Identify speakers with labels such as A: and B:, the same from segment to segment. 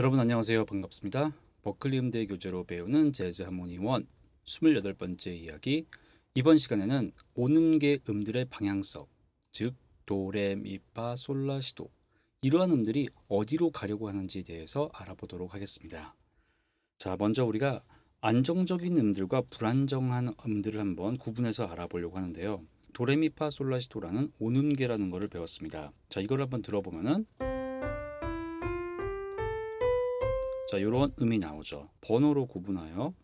A: 여러분 안녕하세요. 반갑습니다. 버클리 음대 교재로 배우는 재즈 하모니 원 28번째 이야기 이번 시간에는 온음계 음들의 방향성 즉 도레미파 솔라시도 이러한 음들이 어디로 가려고 하는지에 대해서 알아보도록 하겠습니다. 자 먼저 우리가 안정적인 음들과 불안정한 음들을 한번 구분해서 알아보려고 하는데요. 도레미파 솔라시도라는 온음계라는 것을 배웠습니다. 자 이걸 한번 들어보면은 자, 요런 음이 나오죠. 번호로 구분하여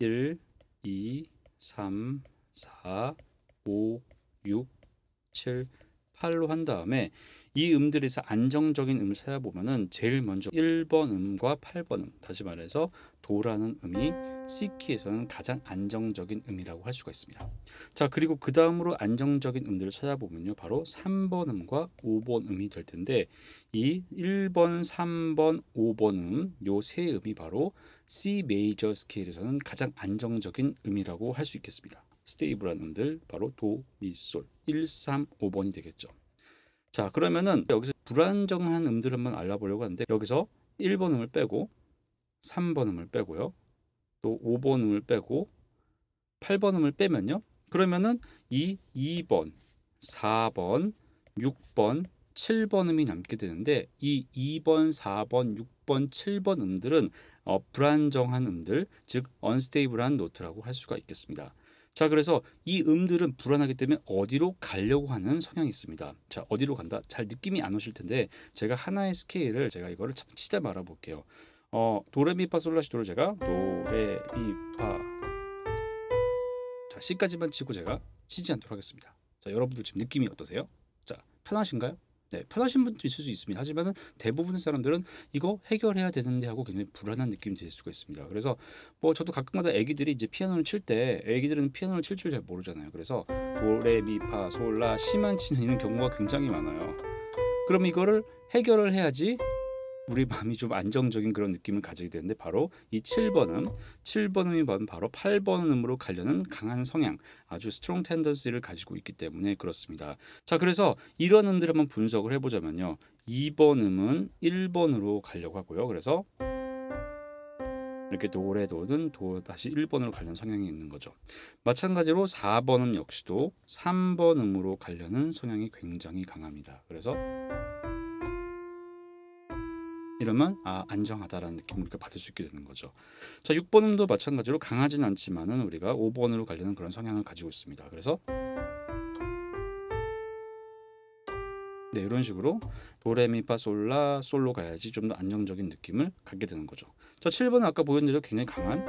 A: 1, 2, 3, 4, 5, 6, 7, 8로 한 다음에 이 음들에서 안정적인 음을 찾아보면은 제일 먼저 1번 음과 8번 음 다시 말해서 도라는 음이 C키에서는 가장 안정적인 음이라고 할 수가 있습니다. 자 그리고 그 다음으로 안정적인 음들을 찾아보면요. 바로 3번 음과 5번 음이 될 텐데 이 1번, 3번, 5번 음요세 음이 바로 C 메이저 스케일에서는 가장 안정적인 음이라고 할 수 있겠습니다. 스테이블한 음들 바로 도, 미, 솔 1, 3, 5번이 되겠죠. 자 그러면은 여기서 불안정한 음들 한번 알아보려고 하는데 여기서 1번 음을 빼고 3번 음을 빼고요. 또 5번 음을 빼고 8번 음을 빼면요. 그러면은 이 2번, 4번, 6번, 7번 음이 남게 되는데 이 2번, 4번, 6번, 7번 음들은 어, 불안정한 음들, 즉 언스테이블한 노트라고 할 수가 있겠습니다. 자, 그래서 이 음들은 불안하기 때문에 어디로 가려고 하는 성향이 있습니다. 자, 어디로 간다? 잘 느낌이 안 오실 텐데 제가 하나의 스케일을 제가 이거를 참 치다 말아 볼게요. 어, 도레미파솔라시도를 제가 도레미파 자, C까지만 치고 제가 치지 않도록 하겠습니다. 자, 여러분들 지금 느낌이 어떠세요? 자, 편하신가요? 네, 편하신 분도 있을 수 있습니다. 하지만 은 대부분의 사람들은 이거 해결해야 되는데 하고 굉장히 불안한 느낌이 들 수가 있습니다. 그래서 뭐 저도 가끔마다 아기들이 이제 피아노를 칠 때 아기들은 피아노를 칠 줄 잘 모르잖아요. 그래서 도레미파솔라 시만 치는 이런 경우가 굉장히 많아요. 그럼 이거를 해결을 해야지 우리 마음이 좀 안정적인 그런 느낌을 가지게 되는데 바로 이 7번음, 7번음이 바로 8번음으로 가려는 강한 성향, 아주 스트롱 텐더스를 가지고 있기 때문에 그렇습니다. 자, 그래서 이런 음들을 한번 분석을 해보자면요. 2번음은 1번으로 가려고 하고요. 그래서 이렇게 도래 도는 도 다시 1번으로 가려는 성향이 있는 거죠. 마찬가지로 4번음 역시도 3번음으로 관려는 성향이 굉장히 강합니다. 그래서 이러면 아 안정하다라는 느낌을 우리가 받을 수 있게 되는 거죠. 자 6번음도 마찬가지로 강하진 않지만은 우리가 5번으로 가려는 그런 성향을 가지고 있습니다. 그래서 네 이런 식으로 도레미파솔라 솔로 가야지 좀 더 안정적인 느낌을 갖게 되는 거죠. 자 7번은 아까 보여드린 굉장히 강한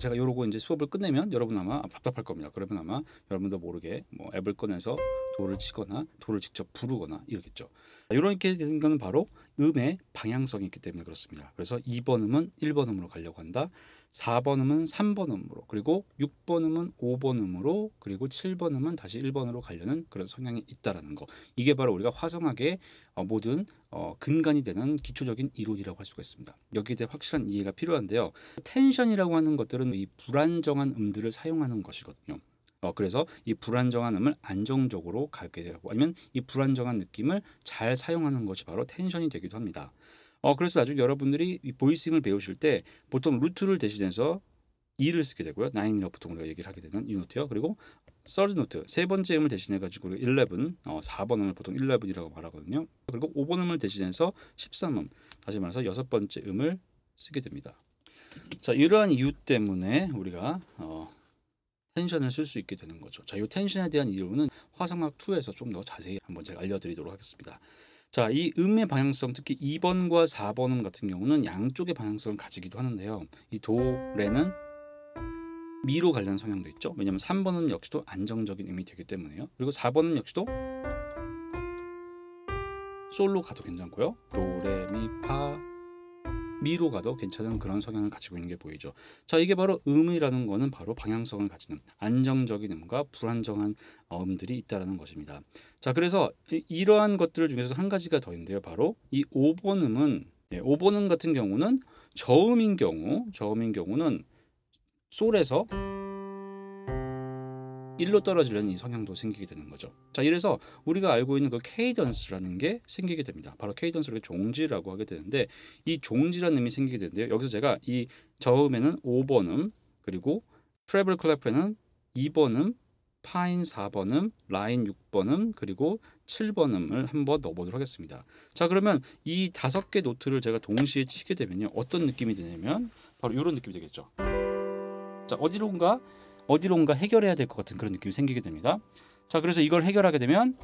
A: 제가 요러고 이제 수업을 끝내면 여러분 아마 답답할 겁니다. 그러면 아마 여러분도 모르게 뭐 앱을 꺼내서 도를 치거나 도를 직접 부르거나 이러겠죠. 이런 케이스인 건 바로 음의 방향성이 있기 때문에 그렇습니다. 그래서 2번 음은 1번 음으로 가려고 한다. 4번 음은 3번 음으로 그리고 6번 음은 5번 음으로 그리고 7번 음은 다시 1번으로 가려는 그런 성향이 있다라는 거. 이게 바로 우리가 화성학의 어, 모든 어, 근간이 되는 기초적인 이론이라고 할 수가 있습니다. 여기에 대해 확실한 이해가 필요한데요. 텐션이라고 하는 것들은 이 불안정한 음들을 사용하는 것이거든요. 어, 그래서 이 불안정한 음을 안정적으로 갖게 되고 아니면 이 불안정한 느낌을 잘 사용하는 것이 바로 텐션이 되기도 합니다. 어, 그래서 나중에 여러분들이 이 보이싱을 배우실 때 보통 루트를 대신해서 이를 쓰게 되고요. 9이라고 보통 우리가 얘기를 하게 되는 이 노트요. 그리고 서드 노트, 세 번째 음을 대신해 가지고 11, 어, 4번 음을 보통 11이라고 말하거든요. 그리고 5번 음을 대신해서 13음, 다시 말해서 여섯 번째 음을 쓰게 됩니다. 자, 이러한 이유 때문에 우리가 어, 텐션을 쓸 수 있게 되는 거죠. 자, 이 텐션에 대한 이론은 화성학 2에서 좀 더 자세히 한번 제가 알려드리도록 하겠습니다. 자, 이 음의 방향성 특히 2번과 4번 음 같은 경우는 양쪽의 방향성을 가지기도 하는데요. 이 도레는 미로 관련 성향도 있죠. 왜냐하면 3번은 역시도 안정적인 음이 되기 때문에요. 그리고 4번은 역시도 솔로 가도 괜찮고요. 도레미파 미로 가도 괜찮은 그런 성향을 가지고 있는 게 보이죠. 자, 이게 바로 음이라는 거는 바로 방향성을 가지는 안정적인 음과 불안정한 음들이 있다는 것입니다. 자, 그래서 이러한 것들 중에서 한 가지가 더 있는데요. 바로 이 5번 음은 예, 5번 음 같은 경우는 저음인 경우, 저음인 경우는 솔에서 일로 떨어지려는 이 성향도 생기게 되는 거죠. 자, 이래서 우리가 알고 있는 그 케이던스라는 게 생기게 됩니다. 바로 케이던스를 종지라고 하게 되는데 이 종지라는 의미 생기게 되는데요. 여기서 제가 이 저음에는 5번 음 그리고 트래블 클랩프에는 2번 음 파인 4번음, 라인 6번음, 그리고 7번음을 한번 넣어보도록 하겠습니다. 자 그러면 이 다섯 개 노트를 제가 동시에 치게 되면요. 어떤 느낌이 되냐면 바로 이런 느낌이 되겠죠. 자 어디론가 어디론가 해결해야 될 것 같은 그런 느낌이 생기게 됩니다. 자, 그래서 이걸 해결하게 되면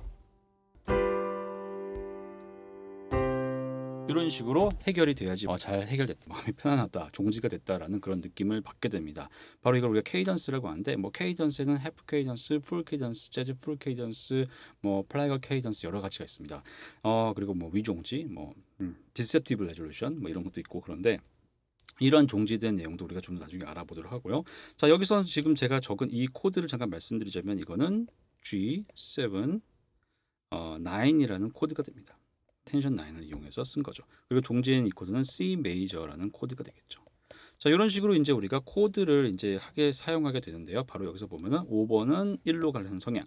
A: 이런 식으로 해결이 돼야지 어, 뭐 잘해결됐 마음이 편안하다 종지가 됐다라는 그런 느낌을 받게 됩니다 바로 이걸 우리가 케이던스라고 하는데 뭐 케이던스에는 해프 케이던스 풀 케이던스 재즈 풀 케이던스 뭐 플라이어 케이던스 여러 가지가 있습니다 어 그리고 뭐 위종지 뭐 디셉티블 음, 레졸루션 뭐 이런 것도 있고 그런데 이런 종지된 내용도 우리가 좀 나중에 알아보도록 하고요. 자, 여기서 지금 제가 적은 이 코드를 잠깐 말씀드리자면 이거는 G7 어, 9이라는 코드가 됩니다. 텐션 9을 이용해서 쓴 거죠. 그리고 종지엔 이 코드는 C 메이저라는 코드가 되겠죠. 자, 이런 식으로 이제 우리가 코드를 이제 하게 사용하게 되는데요. 바로 여기서 보면은 5번은 1로 관련한 성향,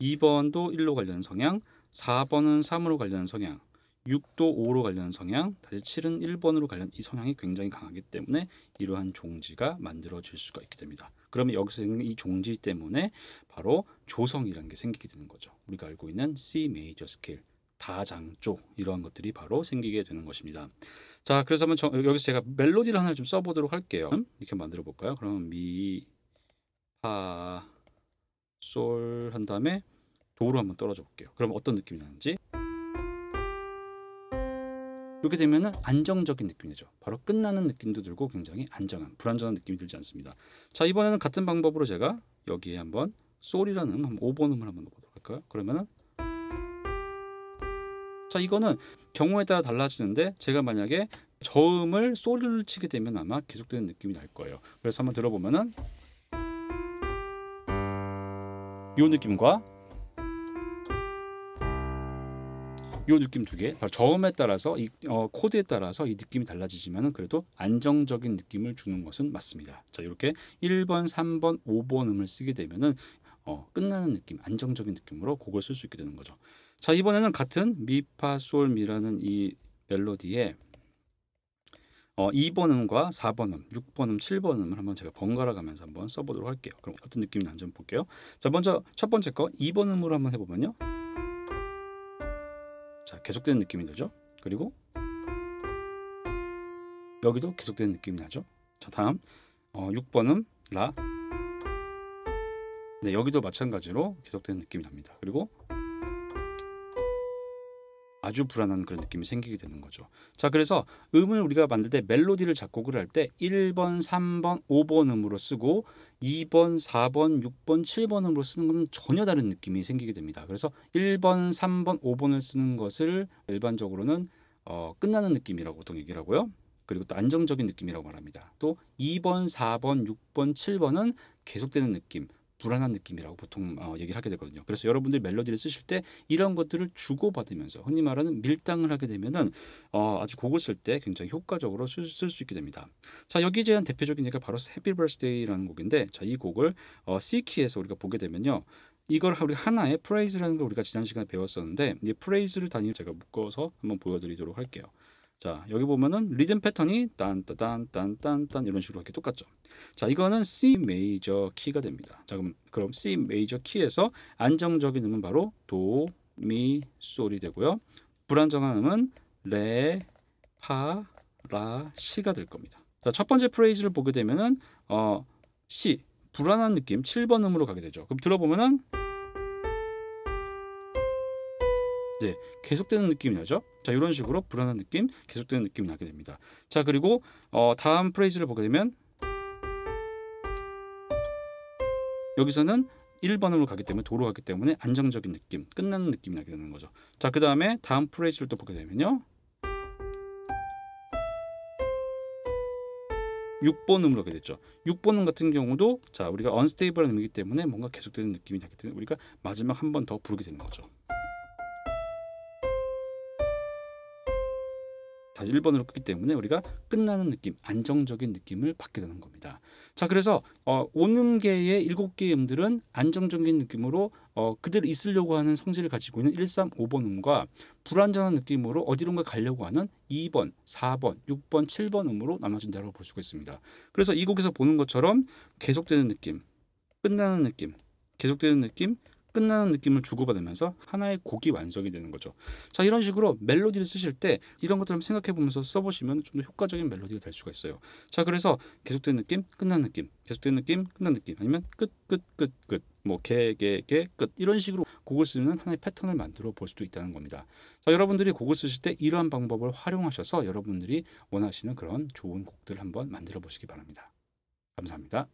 A: 2번도 1로 관련한 성향, 4번은 3으로 관련한 성향, 6도5로 관련 성향, 다시 7은1번으로 관련 이 성향이 굉장히 강하기 때문에 이러한 종지가 만들어질 수가 있게 됩니다. 그러면 여기서 있는 이 종지 때문에 바로 조성이라는 게 생기게 되는 거죠. 우리가 알고 있는 C 메이저 스케일, 다장조 이러한 것들이 바로 생기게 되는 것입니다. 자, 그래서 한번 저, 여기서 제가 멜로디를 하나 좀 써보도록 할게요. 이렇게 만들어 볼까요? 그러면 미, 파, 솔 한 다음에 도로 한번 떨어져 볼게요. 그럼 어떤 느낌이 나는지. 이렇게 되면은 안정적인 느낌이 죠 바로 끝나는 느낌도 들고 굉장히 안정한 불안정한 느낌이 들지 않습니다. 자 이번에는 같은 방법으로 제가 여기에 한번 솔이라는 음, 5번 음을 한번 넣어보도록 할까요? 그러면은 자 이거는 경우에 따라 달라지는데 제가 만약에 저음을 소리를 치게 되면 아마 계속되는 느낌이 날 거예요. 그래서 한번 들어보면은 이 느낌과 요 느낌 두 개. 바로 저음에 따라서 이 어, 코드에 따라서 이 느낌이 달라지지만은 그래도 안정적인 느낌을 주는 것은 맞습니다. 자, 이렇게 1번, 3번, 5번 음을 쓰게 되면은 어, 끝나는 느낌, 안정적인 느낌으로 곡을 쓸 수 있게 되는 거죠. 자, 이번에는 같은 미파솔미라는 이 멜로디에 어, 2번 음과 4번 음, 6번 음, 7번 음을 한번 제가 번갈아 가면서 한번 써보도록 할게요. 그럼 어떤 느낌이 나는지 한번 볼게요. 자, 먼저 첫 번째 거 2번 음으로 한번 해보면요. 자, 계속되는 느낌이 들죠? 그리고 여기도 계속되는 느낌이 나죠? 자, 다음 어, 6번은 라. 네, 여기도 마찬가지로 계속되는 느낌이 납니다. 그리고 아주 불안한 그런 느낌이 생기게 되는 거죠. 자, 그래서 음을 우리가 만들 때 멜로디를 작곡을 할 때 1번, 3번, 5번 음으로 쓰고 2번, 4번, 6번, 7번 음으로 쓰는 건 전혀 다른 느낌이 생기게 됩니다. 그래서 1번, 3번, 5번을 쓰는 것을 일반적으로는 어, 끝나는 느낌이라고 보통 얘기를 하고요. 그리고 또 안정적인 느낌이라고 말합니다. 또 2번, 4번, 6번, 7번은 계속되는 느낌. 불안한 느낌이라고 보통 어, 얘기를 하게 되거든요. 그래서 여러분들 멜로디를 쓰실 때 이런 것들을 주고받으면서 흔히 말하는 밀당을 하게 되면은 어, 아주 곡을 쓸 때 굉장히 효과적으로 쓸 수 있게 됩니다. 자 여기 제한 대표적인 얘기가 바로 해피 버스데이라는 곡인데 자 이 곡을 어, C 키에서 우리가 보게 되면요. 이걸 우리 하나의 프레이즈라는 걸 우리가 지난 시간에 배웠었는데 이 프레이즈를 단위로 제가 묶어서 한번 보여드리도록 할게요. 자 여기 보면은 리듬 패턴이 딴따딴딴딴딴 이런 식으로 이렇게 똑같죠. 자 이거는 C 메이저 키가 됩니다. 자 그럼 그럼 C 메이저 키에서 안정적인 음은 바로 도, 미, 솔이 되고요. 불안정한 음은 레, 파, 라, 시가 될 겁니다. 자 첫 번째 프레이즈를 보게 되면은 어, C 불안한 느낌 7번 음으로 가게 되죠. 그럼 들어보면은 네, 계속되는 느낌이 나죠. 자, 이런 식으로 불안한 느낌, 계속되는 느낌이 나게 됩니다. 자, 그리고 어, 다음 프레이즈를 보게 되면 여기서는 1번으로 가기 때문에 도로 가기 때문에 안정적인 느낌, 끝나는 느낌이 나게 되는 거죠. 자, 그 다음에 다음 프레이즈를 또 보게 되면요. 6번 음으로 가게 됐죠. 6번 음 같은 경우도 자 우리가 언스테이블한 음이기 때문에 뭔가 계속되는 느낌이 나기 때문에 우리가 마지막 한 번 더 부르게 되는 거죠. 다시 1번으로 끄기 때문에 우리가 끝나는 느낌, 안정적인 느낌을 받게 되는 겁니다. 자, 그래서 어, 온음계의 7개의 음들은 안정적인 느낌으로 어, 그대로 있으려고 하는 성질을 가지고 있는 1, 3, 5번 음과 불안정한 느낌으로 어디론가 가려고 하는 2번, 4번, 6번, 7번 음으로 나눠진다고 볼 수가 있습니다. 그래서 이 곡에서 보는 것처럼 계속되는 느낌, 끝나는 느낌, 계속되는 느낌, 끝나는 느낌을 주고받으면서 하나의 곡이 완성이 되는 거죠. 자 이런 식으로 멜로디를 쓰실 때 이런 것들을 생각해 보면서 써보시면 좀 더 효과적인 멜로디가 될 수가 있어요. 자 그래서 계속된 느낌, 끝난 느낌, 계속된 느낌, 끝난 느낌 아니면 끝끝끝끝뭐개개개끝 뭐 이런 식으로 곡을 쓰는 하나의 패턴을 만들어 볼 수도 있다는 겁니다. 자 여러분들이 곡을 쓰실 때 이러한 방법을 활용하셔서 여러분들이 원하시는 그런 좋은 곡들을 한번 만들어 보시기 바랍니다. 감사합니다.